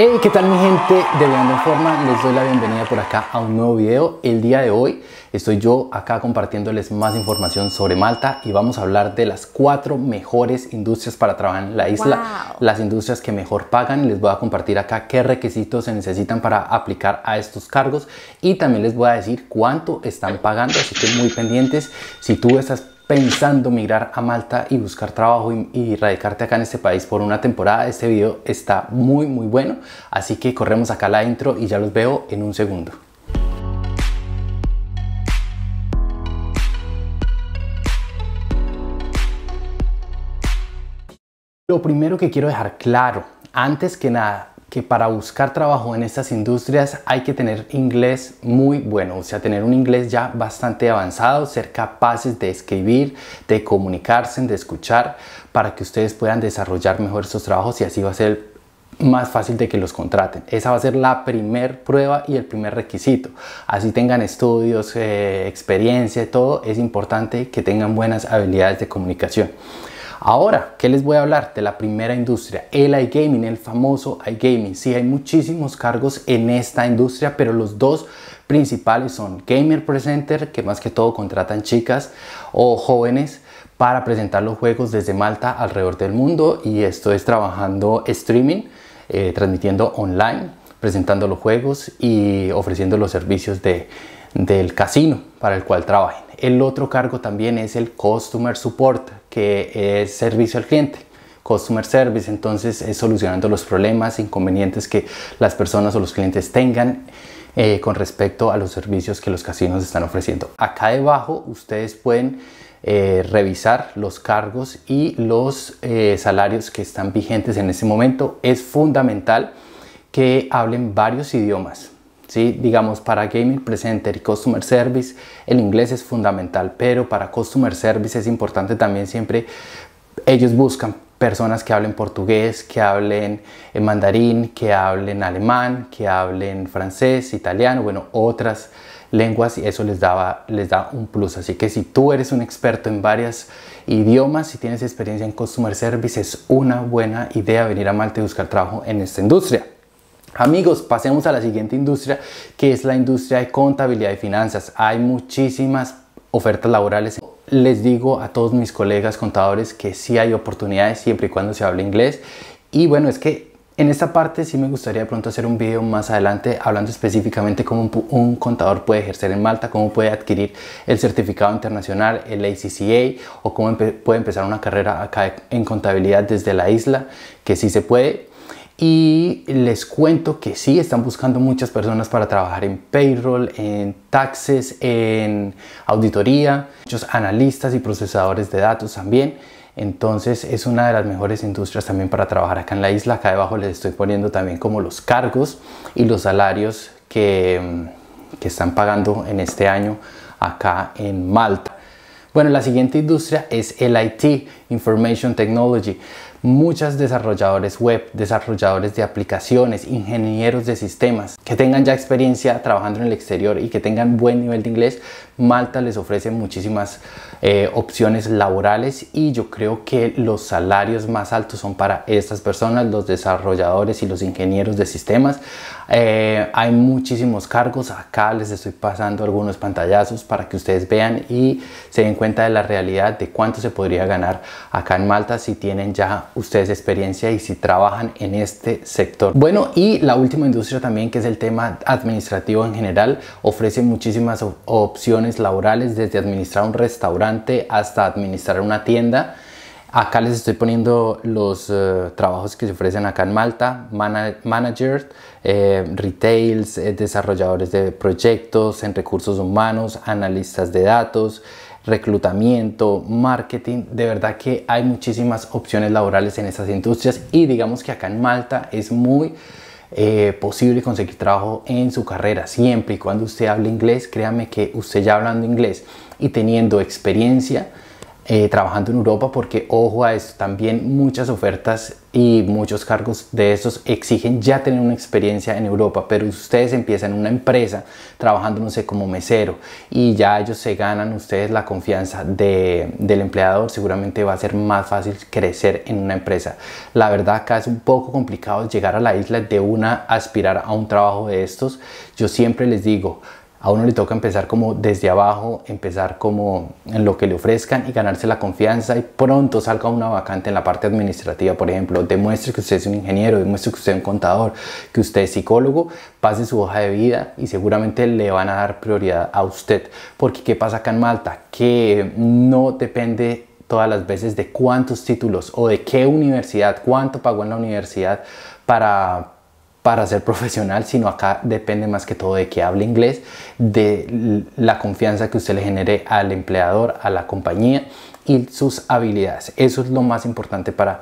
Hey, ¿qué tal mi gente de Leando en Forma? Les doy la bienvenida por acá a un nuevo video. El día de hoy estoy yo acá compartiéndoles más información sobre Malta y vamos a hablar de las cuatro mejores industrias para trabajar en la isla, las industrias que mejor pagan. Les voy a compartir acá qué requisitos se necesitan para aplicar a estos cargos y también les voy a decir cuánto están pagando, así que muy pendientes. Si tú estás pensando migrar a Malta y buscar trabajo y, radicarte acá en este país por una temporada, este video está muy muy bueno, así que corremos acá la intro y ya los veo en un segundo. Lo primero que quiero dejar claro, antes que nada, que para buscar trabajo en estas industrias hay que tener inglés muy bueno, o sea, tener un inglés ya bastante avanzado, ser capaces de escribir, de comunicarse, de escuchar, para que ustedes puedan desarrollar mejor sus trabajos y así va a ser más fácil de que los contraten. Esa va a ser la primer prueba y el primer requisito. Así tengan estudios, eh, experiencia, todo, es importante que tengan buenas habilidades de comunicación. Ahora, ¿qué les voy a hablar? De la primera industria, el iGaming, el famoso iGaming. Sí, hay muchísimos cargos en esta industria, pero los dos principales son Gamer Presenter, que más que todo contratan chicas o jóvenes para presentar los juegos desde Malta alrededor del mundo y esto es trabajando streaming, eh, transmitiendo online, presentando los juegos y ofreciendo los servicios de, del casino para el cual trabajen. El otro cargo también es el Customer Support, que es servicio al cliente customer service, entonces es solucionando los problemas, inconvenientes que las personas o los clientes tengan eh, con respecto a los servicios que los casinos están ofreciendo. Acá debajo ustedes pueden eh, revisar los cargos y los eh, salarios que están vigentes en ese momento. Es fundamental que hablen varios idiomas. ¿sí? Digamos, para Gaming Presenter y Customer Service el inglés es fundamental, pero para Customer Service es importante también siempre, ellos buscan personas que hablen portugués, que hablen eh, mandarín, que hablen alemán, que hablen francés, italiano, bueno, otras lenguas y eso les, da les da un plus. Así que si tú eres un experto en varios idiomas, y tienes experiencia en Customer Service, es una buena idea venir a Malta y buscar trabajo en esta industria. Amigos, pasemos a la siguiente industria, que es la industria de contabilidad y finanzas. Hay muchísimas ofertas laborales. Les digo a todos mis colegas contadores que sí hay oportunidades siempre y cuando se hable inglés. Y bueno, es que en esta parte sí me gustaría pronto hacer un video más adelante hablando específicamente cómo un, contador puede ejercer en Malta, cómo puede adquirir el certificado internacional, el ACCA, o cómo puede empezar una carrera acá en contabilidad desde la isla, que sí se puede y les cuento que sí, están buscando muchas personas para trabajar en payroll, en taxes, en auditoría, muchos analistas y procesadores de datos también. Entonces es una de las mejores industrias también para trabajar acá en la isla. Acá debajo les estoy poniendo también como los cargos y los salarios que, mm, que están pagando en este año acá en Malta. Bueno, la siguiente industria es el IT, Information Technology muchas desarrolladores web, desarrolladores de aplicaciones, ingenieros de sistemas que tengan ya experiencia trabajando en el exterior y que tengan buen nivel de inglés, Malta les ofrece muchísimas eh, opciones laborales y yo creo que los salarios más altos son para estas personas, los desarrolladores y los ingenieros de sistemas. Eh, hay muchísimos cargos, acá les estoy pasando algunos pantallazos para que ustedes vean y se den cuenta de la realidad de cuánto se podría ganar acá en Malta si tienen ya ustedes experiencia y si trabajan en este sector. Bueno, y la última industria también, que es el tema administrativo en general, ofrece muchísimas opciones laborales, desde administrar un restaurante hasta administrar una tienda. Acá les estoy poniendo los eh, trabajos que se ofrecen acá en Malta, managers, eh, retails, eh, desarrolladores de proyectos en recursos humanos, analistas de datos, reclutamiento, marketing, de verdad que hay muchísimas opciones laborales en estas industrias y digamos que acá en Malta es muy eh, posible conseguir trabajo en su carrera siempre y cuando usted hable inglés, créame que usted ya hablando inglés y teniendo experiencia, eh, trabajando en Europa porque ojo a esto, también muchas ofertas y muchos cargos de estos exigen ya tener una experiencia en Europa, pero ustedes empiezan una empresa trabajando, no sé, como mesero y ya ellos se ganan ustedes la confianza de, del empleador, seguramente va a ser más fácil crecer en una empresa. La verdad acá es un poco complicado llegar a la isla de una, aspirar a un trabajo de estos. Yo siempre les digo, a uno le toca empezar como desde abajo, empezar como en lo que le ofrezcan y ganarse la confianza y pronto salga una vacante en la parte administrativa, por ejemplo, demuestre que usted es un ingeniero, demuestre que usted es un contador, que usted es psicólogo, pase su hoja de vida y seguramente le van a dar prioridad a usted. Porque ¿qué pasa acá en Malta? Que no depende todas las veces de cuántos títulos o de qué universidad, cuánto pagó en la universidad para para ser profesional, sino acá depende más que todo de que hable inglés, de la confianza que usted le genere al empleador, a la compañía y sus habilidades. Eso es lo más importante para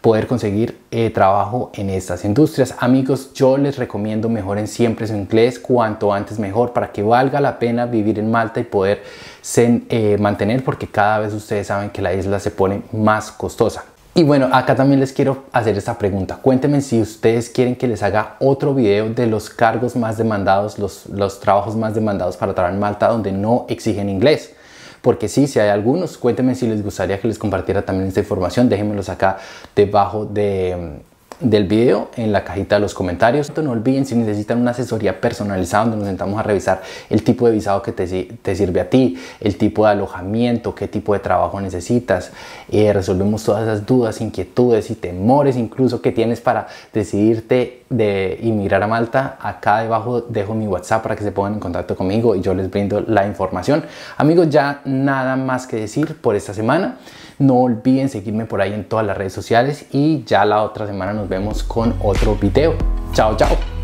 poder conseguir eh, trabajo en estas industrias. Amigos, yo les recomiendo mejoren siempre su inglés, cuanto antes mejor, para que valga la pena vivir en Malta y poder eh, mantener, porque cada vez ustedes saben que la isla se pone más costosa. Y bueno, acá también les quiero hacer esta pregunta. Cuéntenme si ustedes quieren que les haga otro video de los cargos más demandados, los, los trabajos más demandados para trabajar en Malta donde no exigen inglés. Porque sí, si hay algunos, cuéntenme si les gustaría que les compartiera también esta información. Déjenmelo acá debajo de, del video en la cajita de los comentarios. No olviden si necesitan una asesoría personalizada donde nos sentamos a revisar el tipo de visado que te, sirve a ti, el tipo de alojamiento, qué tipo de trabajo necesitas. y eh, resolvemos todas esas dudas, inquietudes y temores incluso que tienes para decidirte de inmigrar a Malta, acá debajo dejo mi WhatsApp para que se pongan en contacto conmigo y yo les brindo la información. Amigos, ya nada más que decir por esta semana. No olviden seguirme por ahí en todas las redes sociales y ya la otra semana nos vemos con otro video. Chao, chao.